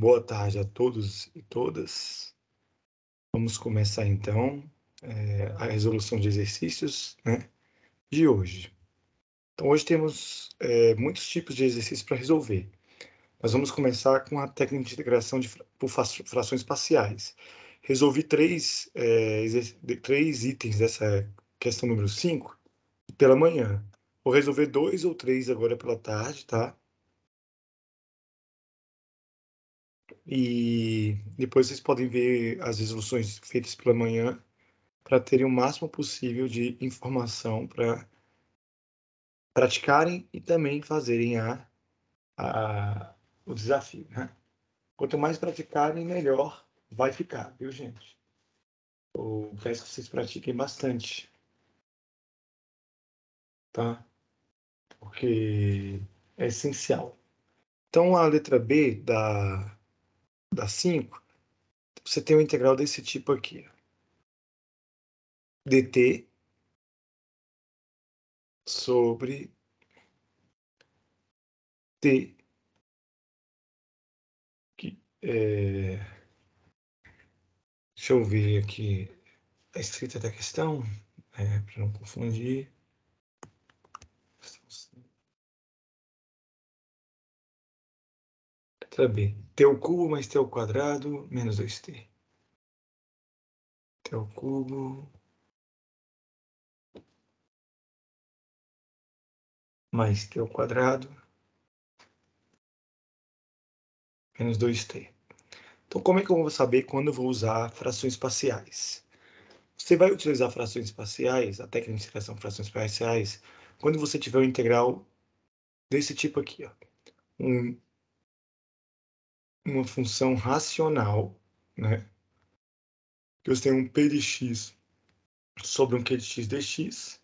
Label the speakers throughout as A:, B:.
A: Boa tarde a todos e todas. Vamos começar então é, a resolução de exercícios né, de hoje. Então, hoje temos é, muitos tipos de exercícios para resolver. Nós vamos começar com a técnica de integração de, por frações parciais. Resolvi três, é, três itens dessa questão número 5
B: pela manhã.
A: Vou resolver dois ou três agora pela tarde,
B: tá? E depois vocês podem ver
A: as resoluções feitas pela manhã para terem o máximo possível de informação para praticarem e também fazerem a, a, o desafio. Né? Quanto mais praticarem, melhor vai ficar,
B: viu, gente? Eu peço que vocês pratiquem bastante. Tá? Porque é essencial. Então, a letra B da dá 5, você tem uma integral desse tipo aqui. dt sobre t que é, deixa eu ver aqui tá a escrita da questão é, para não confundir saber. T ao cubo mais T ao quadrado menos 2T. T ao cubo mais T ao quadrado menos 2T. Então, como é que eu vou saber quando eu vou usar
A: frações parciais? Você vai utilizar frações parciais, a técnica de extração de frações parciais, quando você tiver um integral desse tipo aqui, ó. Um uma função racional, né? Que você tem um p de x sobre um q de x dx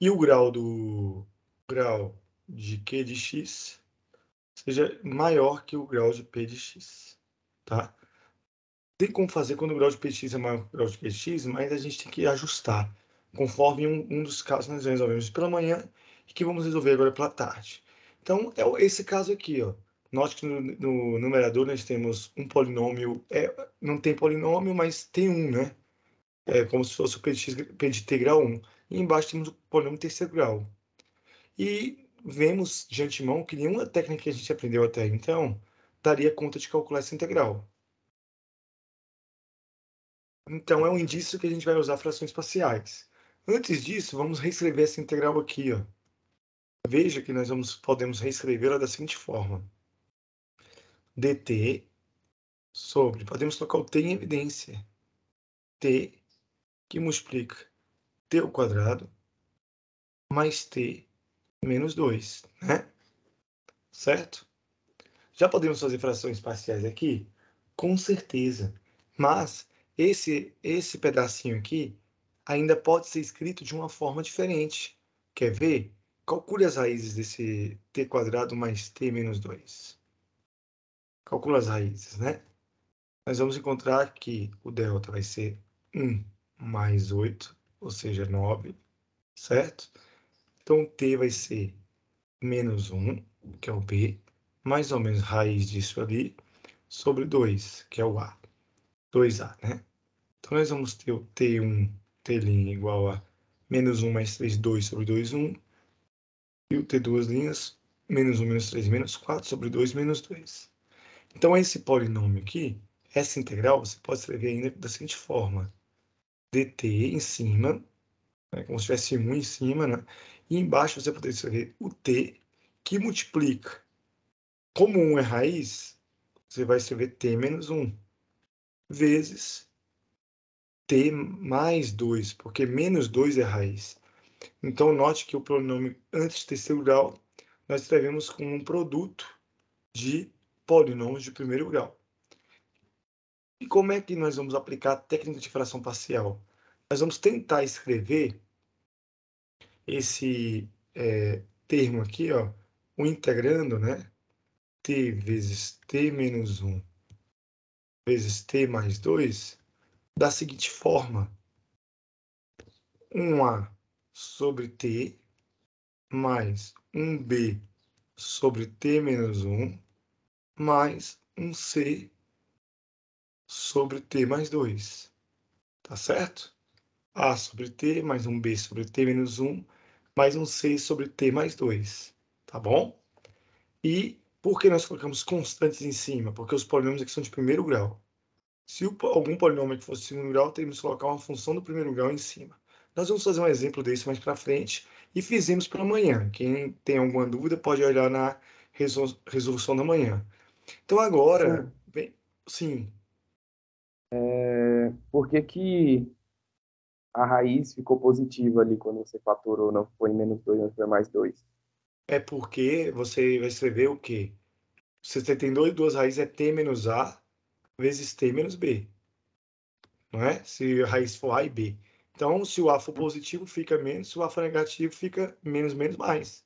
A: e o grau do grau de q de x seja maior que o grau de p de x, tá? Tem como fazer quando o grau de p de x é maior que o grau de q de x, mas a gente tem que ajustar conforme um, um dos casos nós resolvemos pela manhã e que vamos resolver agora pela tarde. Então, é esse caso aqui, ó. Note que no, no, numerador nós temos um polinômio, é, não tem polinômio, mas tem um, né? É como se fosse o predito integral 1. E embaixo temos o polinômio terceiro grau. E vemos de antemão que nenhuma técnica que a gente aprendeu até então daria conta de calcular essa integral. Então é um indício que a gente vai usar frações parciais. Antes disso, vamos reescrever essa integral aqui. Ó. Veja que nós vamos, podemos reescrevê-la da seguinte forma dt sobre, podemos colocar o t em evidência, t que multiplica t ao quadrado mais t menos 2, né? Certo? Já podemos fazer frações parciais aqui? Com certeza. Mas esse, esse pedacinho aqui ainda pode ser escrito de uma forma diferente. Quer ver? Calcule as raízes desse t quadrado mais t menos 2 calculo as raízes, né? Nós vamos encontrar que o delta vai ser 1 mais 8, ou seja, 9, certo? Então, t vai ser menos 1, que é o b, mais ou menos raiz disso ali, sobre 2, que é o a. 2a, né? Então, nós vamos ter o t1, t' igual a menos 1 mais 3, 2 sobre 2, 1. E o t duas linhas, menos 1 menos 3, menos 4 sobre 2, menos 2. Então, esse polinômio aqui, essa integral, você pode escrever ainda da seguinte forma. dt em cima, né, como se tivesse 1 em cima, né, e embaixo você poderia escrever o t, que multiplica. Como 1 é raiz, você vai escrever t menos 1, vezes t mais 2, porque menos 2 é raiz. Então, note que o polinômio antes de terceiro grau, nós escrevemos como um produto de polinômios de primeiro grau. E como é que nós vamos aplicar a técnica de fração parcial? Nós vamos tentar escrever esse é, termo aqui, ó, o integrando, né? t vezes t menos 1 vezes t mais 2 da seguinte forma. 1a sobre t mais 1b sobre t menos 1 mais um C sobre T mais 2. Tá certo? A sobre T mais um B sobre T menos 1 mais um C sobre T mais 2. Tá bom? E por que nós colocamos constantes em cima? Porque os polinômios aqui são de primeiro grau. Se algum polinômio que fosse de segundo grau, teríamos que colocar uma função do primeiro grau em cima. Nós vamos fazer um exemplo desse mais para frente e fizemos para amanhã. Quem tem alguma dúvida pode olhar na resolução da manhã. Então agora, sim. É, por que, que a raiz ficou positiva ali quando você faturou, não foi menos 2, não foi mais 2? É porque você vai escrever o quê? Você tem dois, duas raízes, é T menos A vezes T menos B. Não é? Se a raiz for A e B. Então, se o A for positivo, fica menos. Se o A for negativo, fica menos, menos, mais.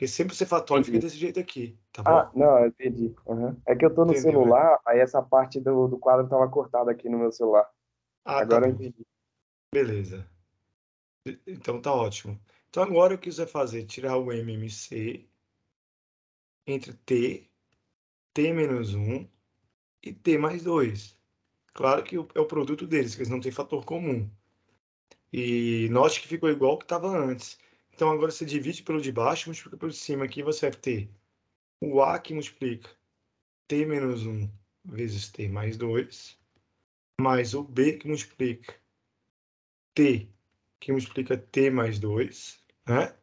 A: Porque sempre você fala, Tony, fica desse jeito aqui, tá ah, bom? Ah, não, entendi. Uhum. É que eu tô no entendi, né? celular, né? aí essa parte do, do quadro tava cortada aqui no meu celular. Ah, tá agora tá eu entendi. Beleza. Então tá ótimo. Então agora o que você vai fazer? Tirar o MMC entre T, T menos 1 e T mais 2. Claro que é o produto deles, que eles não têm fator comum. E note que ficou igual ao que estava antes. Então agora você divide pelo de baixo, multiplica pelo de cima. Aqui você vai ter o A que multiplica T menos 1 vezes T mais 2, mais o B que multiplica T, que multiplica T mais 2, né?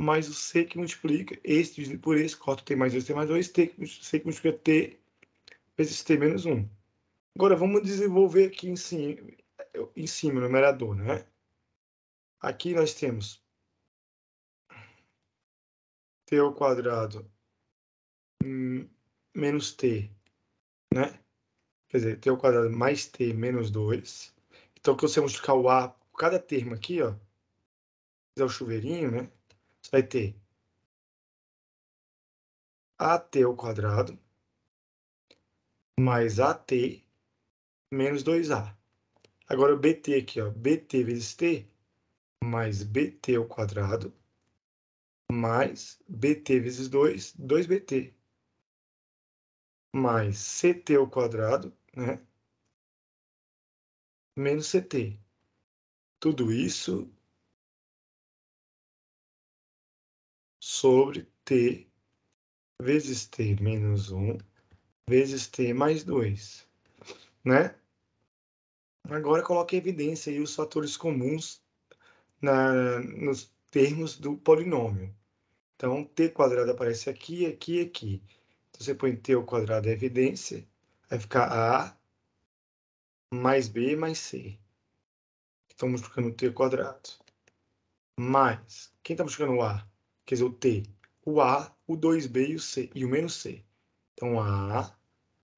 A: mais o C que multiplica esse dividido por esse, corta T mais 2, T mais 2, T, C que multiplica T vezes T menos 1. Agora, vamos desenvolver aqui em cima, em cima no numerador, né? Aqui nós
B: temos t ao quadrado menos t, né? Quer dizer, t ao quadrado mais
A: t menos 2. Então, se você multiplicar o a por cada termo aqui, ó,
B: fizer o chuveirinho, né? Você vai ter at ao quadrado mais at
A: menos 2a. Agora, o bt aqui, ó, bt vezes t mais bt ao quadrado mais bt vezes 2, 2bt,
B: mais ct ao quadrado, né? menos ct. Tudo isso sobre t vezes t menos 1 vezes t mais 2, né?
A: Agora coloque em evidência aí os fatores comuns na, nos termos do polinômio. Então, t quadrado aparece aqui, aqui e aqui. Então, você põe t ao quadrado é evidência, vai ficar a mais b mais c. Estão multiplicando t ao quadrado. Mais, quem está multiplicando o a? Quer dizer, o t. O a, o 2b e o c, e o menos c. Então, a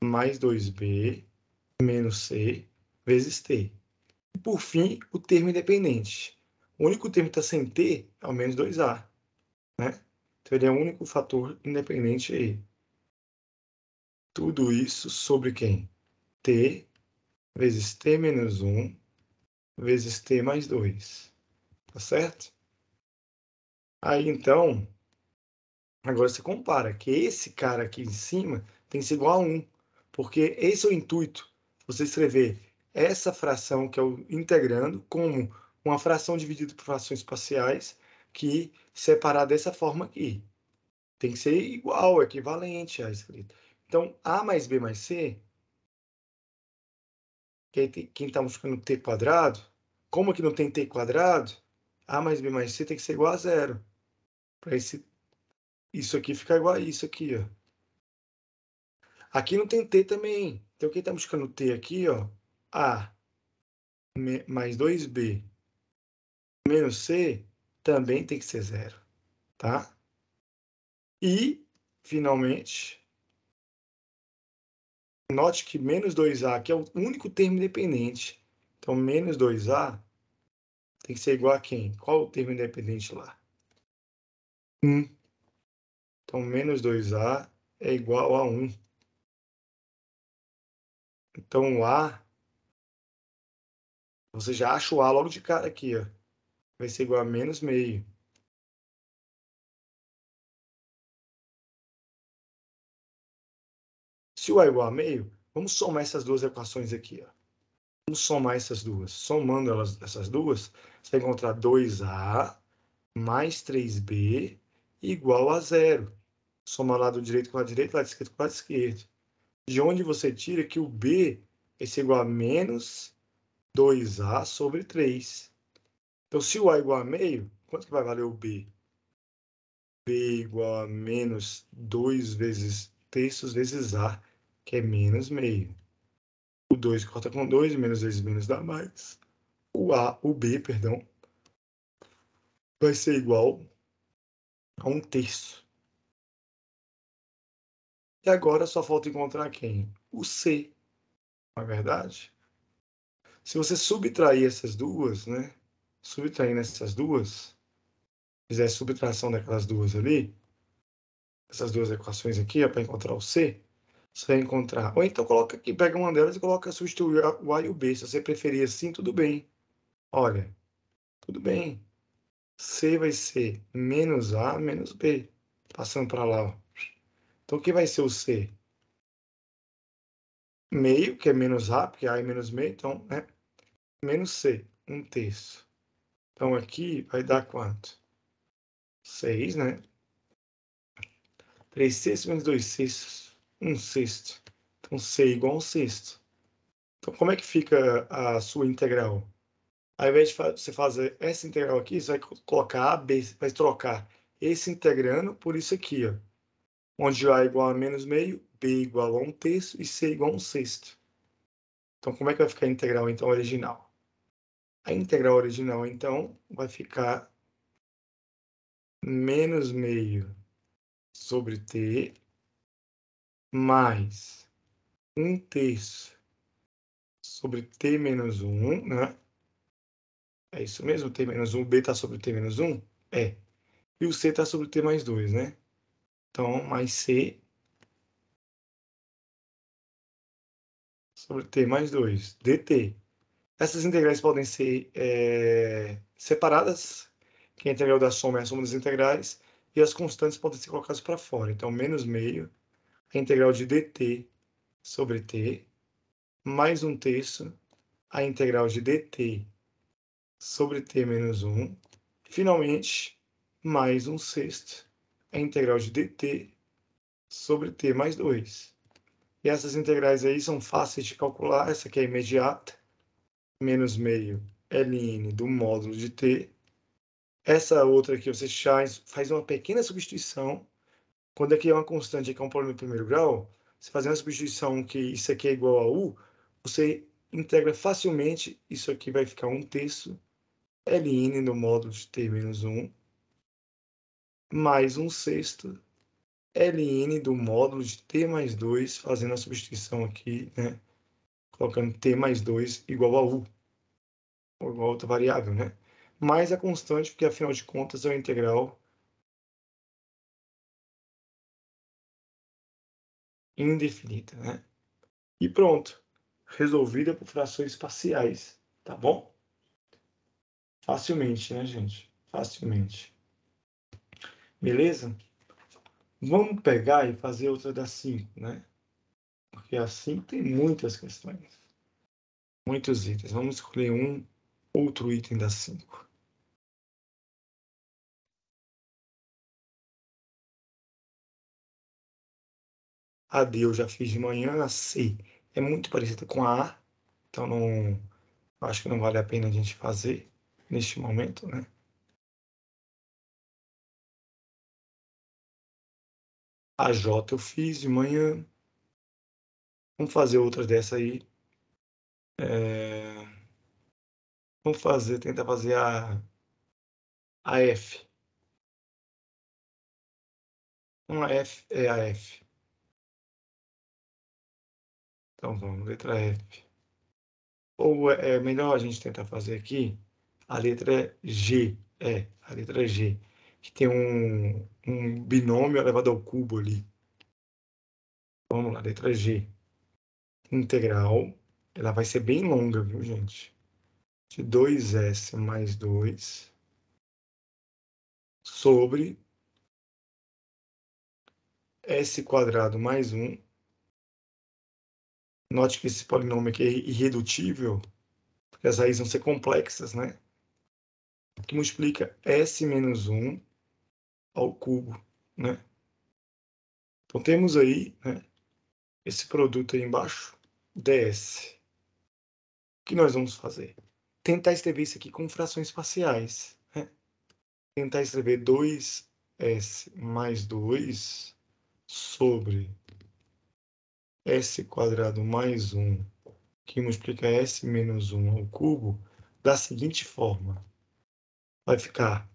A: mais 2b menos c vezes t. E, por fim, o termo independente. O único termo que está sem t é o menos 2a. Né? Então, ele é o único fator independente aí. Tudo isso sobre quem? T vezes T menos 1 vezes T mais 2. Tá certo? Aí, então, agora você compara que esse cara aqui em cima tem que ser igual a 1. Porque esse é o intuito. Você escrever essa fração que é o integrando como uma fração dividida por frações parciais que separar dessa forma aqui. Tem que ser igual, equivalente à escrita. Então, A mais B mais C, quem está multiplicando T quadrado, como que não tem T quadrado, A mais B mais C tem que ser igual a zero. Para esse isso aqui ficar igual a isso aqui, ó. Aqui não tem T também. Então, quem está buscando T aqui, ó, A mais 2B menos C também tem que ser zero, tá? E, finalmente, note que menos 2A, que é o único termo independente, então menos 2A tem que ser igual a quem? Qual o termo
B: independente lá? 1. Então, menos 2A é igual a 1. Então, o A, você já acha o A logo de cara aqui, ó vai ser igual a menos meio. Se o A é igual a meio, vamos somar essas duas equações aqui. Ó.
A: Vamos somar essas duas. Somando elas, essas duas, você vai encontrar 2A mais 3B igual a zero. Soma lado direito com lado direito, lado esquerdo com lado esquerdo. De onde você tira que o B vai ser igual a menos 2A sobre 3. Então, se o A é igual a meio, quanto que vai valer o B? B é igual a menos 2 vezes terços vezes A, que é menos meio. O 2 corta com 2, menos vezes menos dá mais. O A, o B, perdão,
B: vai ser igual a 1 um terço. E agora só falta encontrar quem? O C, não é verdade?
A: Se você subtrair essas duas, né? subtraindo essas duas, fizer subtração daquelas duas ali, essas duas equações aqui, para encontrar o C, você vai encontrar. Ou então coloca aqui, pega uma delas e coloca substituir o A e o B. Se você preferir assim, tudo bem. Olha, tudo bem. C vai ser menos A menos B. Passando para lá. Ó. Então, o que vai ser o C? Meio, que é menos A, porque A é menos meio, então, né? Menos C, um terço. Então, aqui vai dar quanto? 6, né? 3 sextos menos 2 sextos, 1 sexto. Então, C igual a 1 sexto. Então, como é que fica a sua integral? Ao invés de você fazer essa integral aqui, você vai colocar AB, vai trocar esse integrando por isso aqui, ó. Onde A é igual a menos meio, B igual a 1 terço e C igual a 1 sexto. Então, como é que vai ficar a integral, então, original? A integral original, então, vai ficar
B: menos meio sobre t mais um terço
A: sobre t menos 1, né? É isso mesmo, t menos 1, b está sobre t
B: menos 1? É. E o c está sobre t mais 2, né? Então, mais c sobre t mais 2,
A: dt. Essas integrais podem ser é, separadas, que a é integral da soma é a soma das integrais, e as constantes podem ser colocadas para fora. Então, menos meio, é a integral de dt sobre t, mais um terço, a integral de dt sobre t menos 1, finalmente, mais um sexto, a integral de dt sobre t mais 2. E essas integrais aí são fáceis de calcular, essa aqui é imediata, menos meio ln do módulo de t. Essa outra aqui você faz, uma pequena substituição. Quando aqui é uma constante, aqui é um problema de primeiro grau, você faz uma substituição que isso aqui é igual a u, você integra facilmente, isso aqui vai ficar um terço ln do módulo de t menos 1 mais um sexto ln do módulo de t mais 2, fazendo a substituição aqui, né? colocando t mais
B: 2 igual a u uma outra variável, né? Mais a é constante, porque afinal de contas é o integral indefinida, né? E pronto, resolvida por
A: frações parciais, tá bom? Facilmente, né, gente? Facilmente. Beleza? Vamos pegar e fazer outra das 5, né? Porque assim tem muitas questões,
B: muitos itens. Vamos escolher um outro item das cinco. A D eu já fiz de manhã, a C é muito parecida com a A, então não, acho que não vale a pena a gente fazer neste momento, né? A J eu fiz de manhã. Vamos fazer outras dessa aí. É... Vamos fazer, tentar fazer a, a F. Uma F é a F. Então vamos, letra F. Ou é, é melhor a gente tentar fazer aqui a letra G. É,
A: a letra G. Que tem um, um binômio elevado ao cubo ali. Vamos lá, letra G. Integral. Ela vai ser bem
B: longa, viu, gente? de 2S mais 2 sobre S quadrado mais 1. Note que esse polinômio aqui é irredutível,
A: porque as raízes vão ser complexas, né? Que multiplica S menos 1 ao cubo, né? Então, temos aí né, esse produto aí embaixo, ds. O que nós vamos fazer? tentar escrever isso aqui com frações parciais. Né? Tentar escrever 2s mais 2 sobre s quadrado mais 1, que multiplica
B: s menos 1 ao cubo, da seguinte forma. Vai ficar...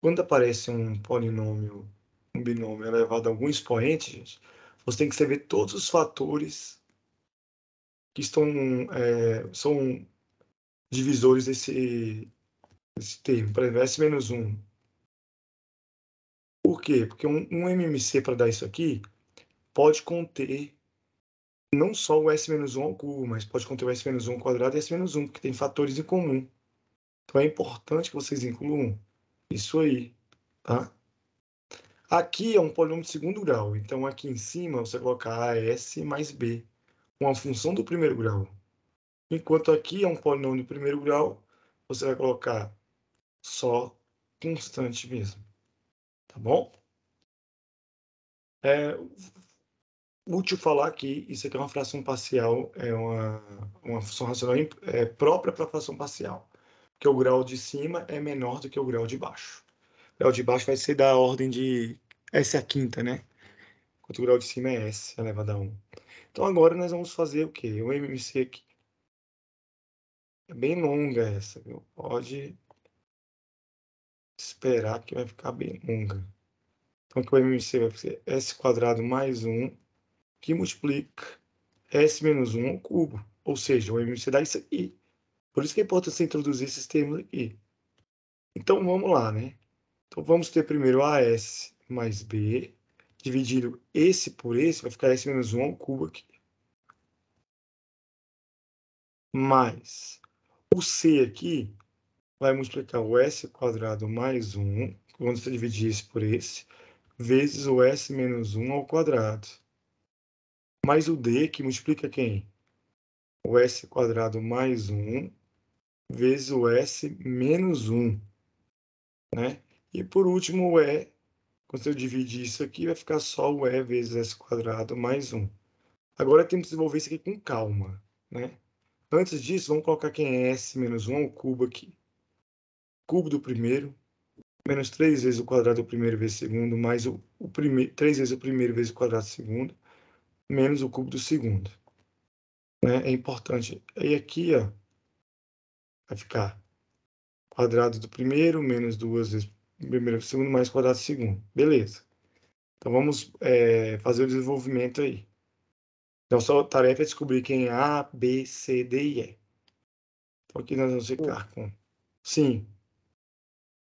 B: Quando aparece um polinômio, um binômio elevado a algum expoente, gente, você tem que escrever todos os fatores
A: que estão é, são divisores desse, desse termo, para S menos 1. Por quê? Porque um, um MMC para dar isso aqui pode conter não só o S-1 ao cubo, mas pode conter o S-1 ao quadrado e S-1, porque tem fatores em comum. Então é importante que vocês incluam isso aí, tá? Aqui é um polinômio de segundo grau, então aqui em cima você colocar AS mais B uma função do primeiro grau. Enquanto aqui é um polinômio de primeiro grau, você vai colocar só constante mesmo. Tá bom? É útil falar que isso aqui é uma fração parcial, é uma, uma função racional é, própria para a fração parcial, porque o grau de cima é menor do que o grau de baixo. O grau de baixo vai ser da ordem de S a quinta, né? Enquanto o grau de cima é S elevado a 1. Então agora nós vamos fazer o quê? O MMC aqui. É bem longa essa, viu? Pode esperar que vai ficar bem longa. Então aqui o MMC vai ser S quadrado mais 1 que multiplica S menos 1 ao cubo. Ou seja, o MMC dá isso aqui. Por isso que é importante você introduzir esses termos aqui. Então vamos lá, né? Então vamos ter primeiro AS mais B dividido esse por esse, vai ficar S menos 1 ao cubo aqui. Mais o C aqui vai multiplicar o S quadrado mais 1, quando você dividir esse por esse, vezes o S menos 1 ao quadrado. Mais o D, que multiplica quem? O S quadrado mais 1 vezes o S menos 1. Né? E por último, o E quando eu dividir isso aqui, vai ficar só o E vezes S quadrado mais 1. Agora temos que desenvolver isso aqui com calma, né? Antes disso, vamos colocar quem é S menos 1, ao cubo aqui. Cubo do primeiro, menos 3 vezes o quadrado do primeiro vezes o segundo, mais o, o primeiro, 3 vezes o primeiro vezes o quadrado do segundo, menos o cubo do segundo. Né? É importante. E aqui, ó, vai ficar quadrado do primeiro menos 2 vezes primeiro segundo mais quadrado segundo. Beleza. Então vamos é, fazer o desenvolvimento aí. Então só tarefa é descobrir quem é A, B, C, D e E. Então aqui nós vamos ficar
B: com. Sim.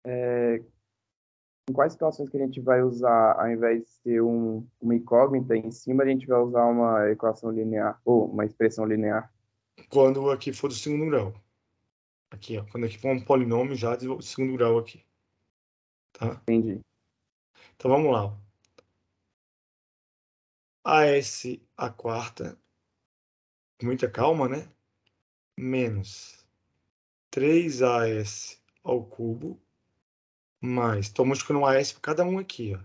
A: É, em quais situações que a gente vai usar, ao invés de ter um, uma incógnita em cima, a gente vai usar uma equação linear ou uma expressão linear? Quando aqui for do segundo grau. Aqui, ó, quando aqui for um polinômio já de segundo grau aqui.
B: Tá? Entendi. Então vamos lá. AS a quarta, muita calma, né? Menos
A: 3AS ao cubo, mais, estou multiplicando AS por cada um aqui, ó.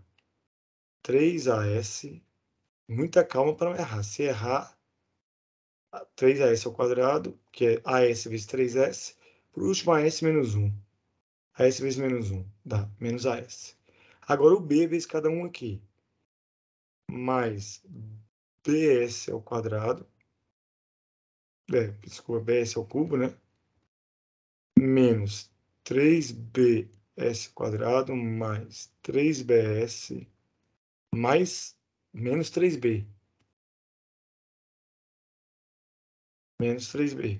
A: 3AS, muita calma para não errar. Se errar, 3AS ao quadrado, que é AS vezes 3S, por último AS menos 1. AS vezes menos 1 dá menos AS. Agora o B
B: é vezes cada um aqui. Mais BS ao quadrado. É, desculpa, BS ao cubo, né?
A: Menos 3BS ao quadrado mais 3BS
B: mais menos 3B. Menos 3B.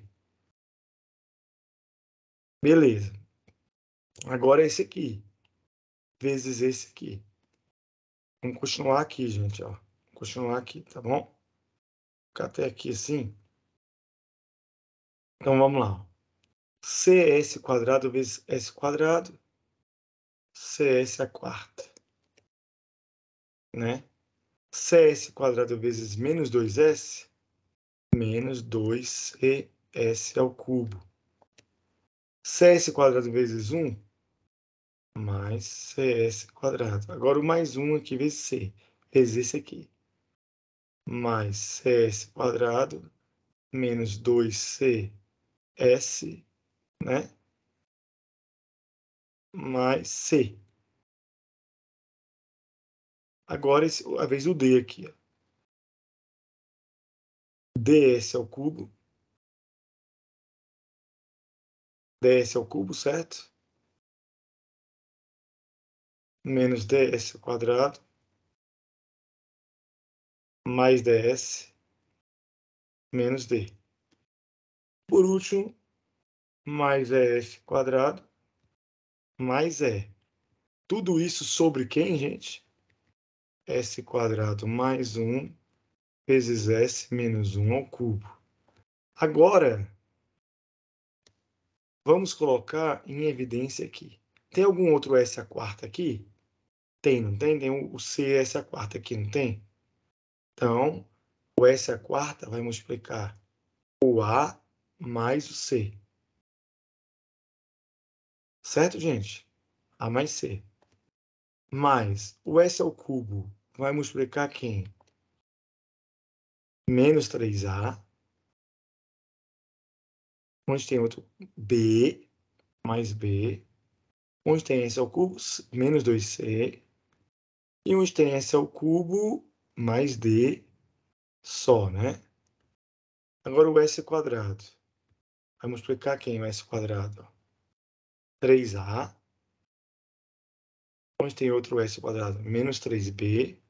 B: Beleza. Agora é esse aqui. Vezes esse aqui. Vamos continuar aqui, gente, ó. Continuar aqui, tá bom? Ficar até aqui assim. Então vamos lá. CS
A: é quadrado vezes S quadrado. CS é a quarta. Né? CS é quadrado vezes menos 2S, menos 2 s ao cubo. CS quadrado vezes 1, mais CS quadrado. Agora o mais 1 aqui vezes C, vezes esse aqui. Mais CS
B: quadrado menos 2CS, né? Mais C. Agora esse, a vez o D aqui, ó. ds ao cubo. ds ao cubo, certo? menos ds ao quadrado mais ds menos d. Por último, mais
A: s quadrado mais e. Tudo isso sobre quem, gente? s quadrado mais 1 vezes s menos 1 ao cubo. Agora, vamos colocar em evidência aqui. Tem algum outro s a quarta aqui? Tem, não tem? Tem o CS a quarta aqui, não tem? Então, o S a quarta
B: vai multiplicar o A mais o C. Certo, gente? A mais C. Mais o S ao cubo vai multiplicar quem? Menos 3A. Onde tem outro? B
A: mais B. Onde tem S ao cubo? Menos 2C e onde tem s ao cubo mais d só, né?
B: Agora o s quadrado. Vamos explicar quem? é O s quadrado. 3a. Onde tem outro s quadrado? Menos 3b.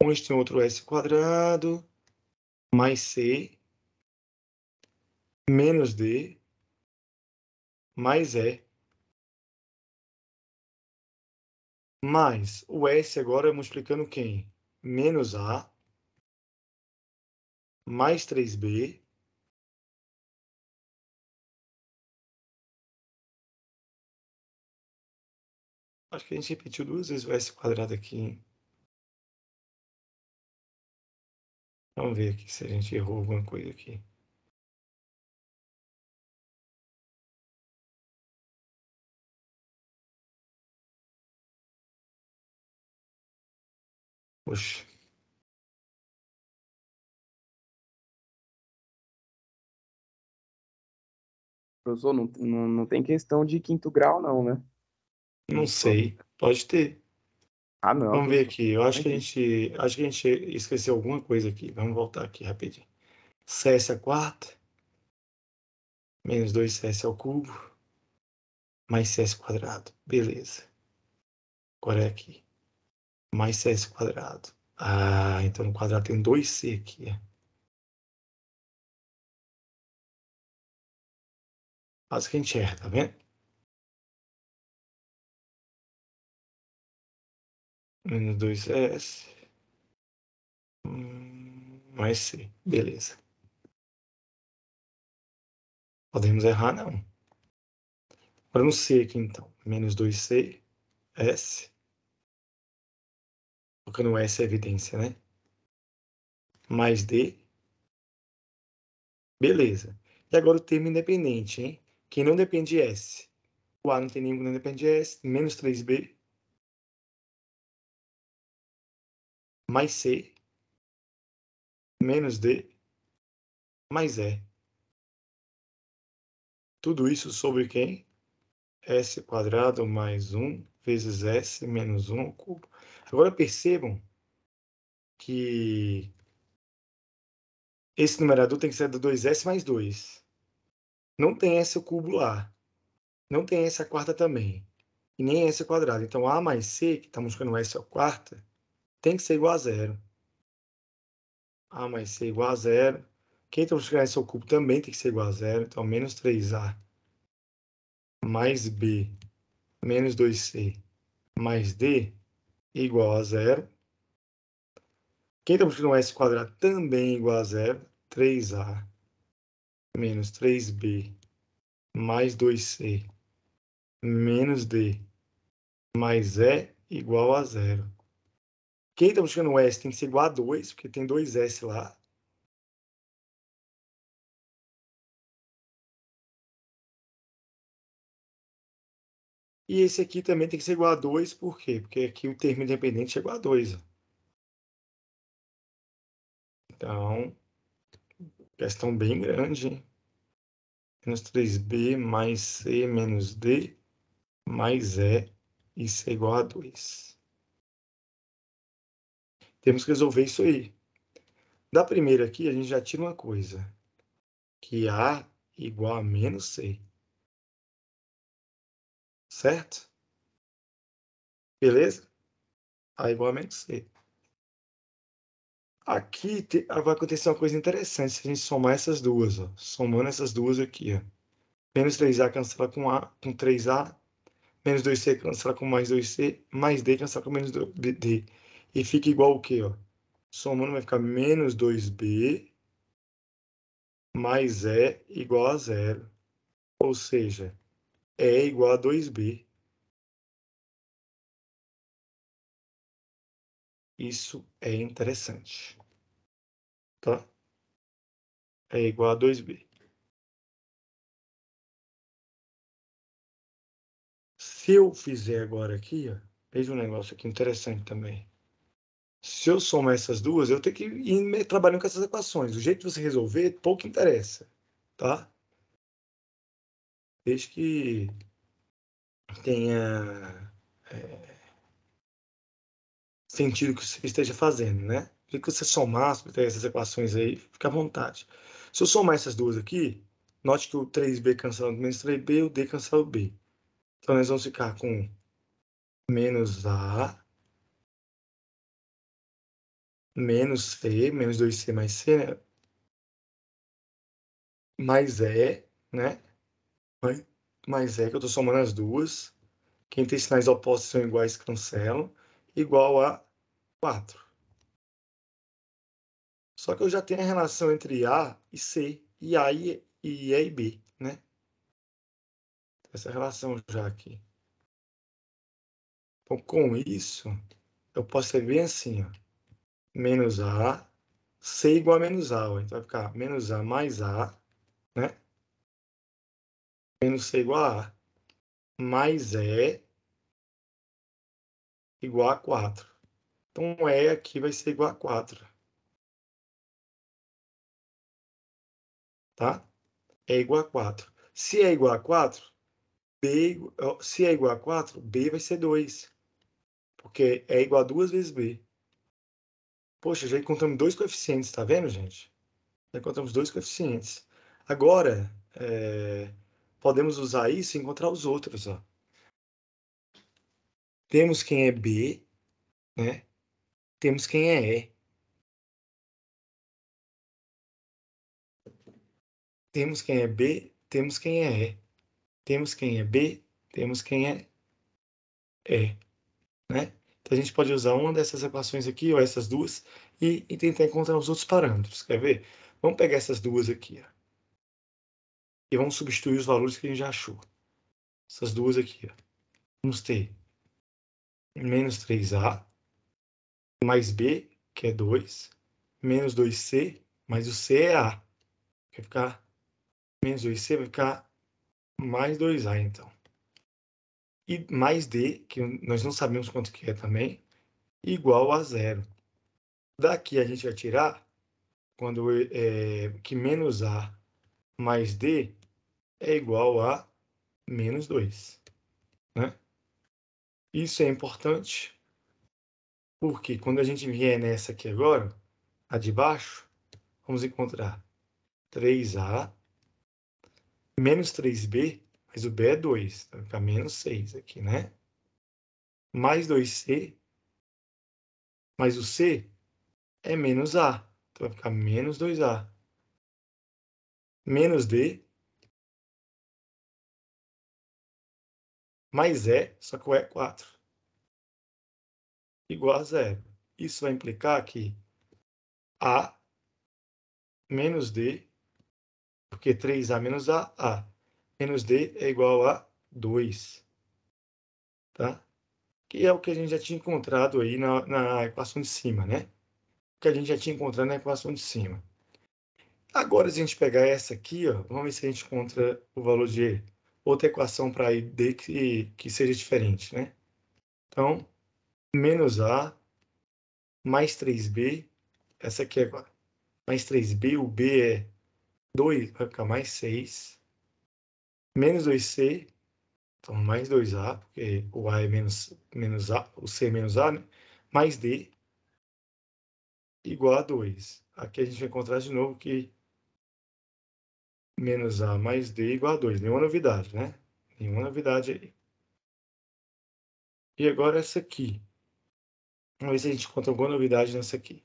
B: Onde tem outro s quadrado? Mais c. Menos d. Mais e. mais o S agora multiplicando quem? Menos A, mais 3B, Acho que a gente repetiu duas vezes o S quadrado aqui. Hein? Vamos ver aqui se a gente errou alguma coisa aqui. Poxa. Professor, não, não, não tem questão de quinto grau, não, né? Não sei. Pode
A: ter. Ah, não. Vamos ver aqui. Eu acho que a gente, acho que a gente esqueceu alguma coisa aqui. Vamos voltar aqui rapidinho. CS a quarta. Menos 2CS ao cubo. Mais CS quadrado. Beleza.
B: Agora é aqui mais 6 quadrado. Ah, então no quadrado tem 2c aqui. Quase que a gente erra, tá vendo? Menos 2s. Hum, mais c. Beleza. Podemos errar, não. Para no c aqui, então. Menos 2c, s porque não é essa evidência, né? Mais D. Beleza. E agora o termo independente, hein? Que não depende de S. O A não tem nenhum que não depende de S. Menos 3B. Mais C. Menos D. Mais E. Tudo isso sobre quem? S quadrado mais 1 vezes S
A: menos 1 cubo Agora percebam que esse numerador tem que ser do 2s mais 2. Não tem s ao cubo lá. Não tem s à quarta também. E nem s ao quadrado. Então, a mais c, que estamos tá buscando s ao quarta, tem que ser igual a zero. a mais c é igual a zero. Quem está buscando s ao cubo também tem que ser igual a zero. Então, menos 3a mais b menos 2c mais d igual a zero. Quem está multiplicando S quadrado também é igual a zero. 3A menos 3B mais 2C menos D mais E
B: igual a zero. Quem está multiplicando S tem que ser igual a 2, porque tem 2S lá. E esse aqui também tem que ser igual a 2, por quê? Porque aqui o termo independente é igual a 2. Então, questão bem grande, hein? Menos
A: 3b mais c menos d mais e, isso é igual a 2. Temos que resolver isso aí.
B: Da primeira aqui, a gente já tira uma coisa, que a igual a menos c certo? Beleza? A igual a menos C. Aqui
A: te, ah, vai acontecer uma coisa interessante se a gente somar essas duas. Ó. Somando essas duas aqui. Ó. Menos 3A cancela com A, com 3A. Menos 2C cancela com mais 2C. Mais D cancela com menos 2D. E fica igual o quê? Ó? Somando vai ficar menos
B: 2B mais E igual a zero. Ou seja, é igual a 2b. Isso é interessante. Tá? É igual a 2b. Se eu fizer agora aqui, ó,
A: um negócio aqui interessante também.
B: Se eu somar essas duas, eu tenho que
A: ir trabalhando com essas equações. O jeito de você resolver, pouco interessa, tá? desde que tenha é, sentido o que você esteja fazendo, né? Se você somar é, essas equações aí, fica à vontade. Se eu somar essas duas aqui, note que o 3b cancela menos 3b, o d cancela o b. Então, nós vamos ficar com
B: menos a menos c, menos 2c mais c, né? mais e, né?
A: Mas, mas é que eu estou somando as duas. Quem tem sinais opostos são iguais, cancelo. Igual a 4. Só que eu já tenho a relação entre A e C, e A e, e E e B, né?
B: Essa relação já aqui. Então, com isso, eu posso ser bem assim, ó. Menos A, C igual a menos A. Ó. Então, vai ficar menos A mais A, né? menos C igual a A, mais E igual a 4. Então, E aqui vai ser igual a 4. Tá? É igual a 4. Se é igual a 4, B, se é igual a 4, B vai ser 2.
A: Porque é igual a 2 vezes B. Poxa, já encontramos dois coeficientes, tá vendo, gente? Já encontramos dois coeficientes. Agora, é, podemos usar isso e encontrar os outros. Ó.
B: Temos quem é B, né? Temos quem é E. Temos quem é B, temos quem é E. Temos quem é B, temos quem é E.
A: Né? Então, a gente pode usar uma dessas equações aqui, ou essas duas, e, e tentar encontrar os outros parâmetros. Quer ver? Vamos pegar essas duas aqui. Ó e vamos substituir os valores que a gente já achou. Essas duas aqui. Ó. Vamos ter menos 3A mais B, que é 2, menos 2C, mas o C é A. Vai ficar menos 2C, vai ficar mais 2A, então. E mais D, que nós não sabemos quanto que é também, igual a zero. Daqui a gente vai tirar quando é, que menos A mais D é igual a menos 2. Né? Isso é importante porque quando a gente vier nessa aqui agora, a de baixo, vamos encontrar 3A menos 3B, mas o B é 2, então fica menos 6 aqui, né? Mais
B: 2C, mas o C é menos A, então vai ficar menos 2A menos D, mais E, só que o E é 4, igual a zero. Isso vai implicar que A menos D, porque 3A menos A, A,
A: menos D é igual a 2, tá? Que é o que a gente já tinha encontrado aí na, na equação de cima, né? O que a gente já tinha encontrado na equação de cima. Agora, se a gente pegar essa aqui, ó, vamos ver se a gente encontra o valor de E. Outra equação para ID que, que seja diferente, né? Então, menos A, mais 3B, essa aqui é mais 3B, o B é 2, vai ficar mais 6, menos 2C, então mais 2A, porque o A é menos, menos A, o C é menos A, né? mais D, igual a 2. Aqui a gente vai encontrar de novo que menos A mais D igual a 2. Nenhuma
B: novidade, né? Nenhuma novidade aí. E agora essa aqui. Vamos ver se a gente encontra alguma novidade nessa aqui.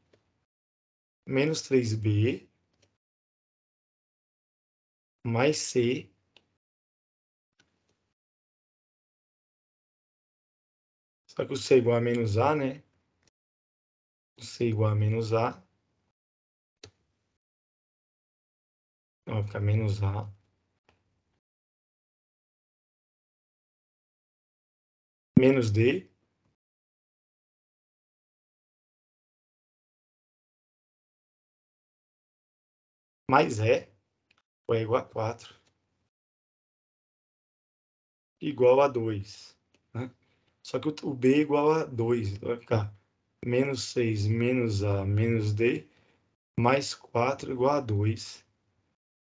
B: Menos 3B mais C Só que o C igual a menos A, né? O C igual a menos A Vai ficar menos A. Menos D. Mais E. Ou é igual a 4. Igual a 2. Né? Só que o B é igual
A: a 2. Então vai ficar menos 6 menos A menos D mais 4 igual a 2.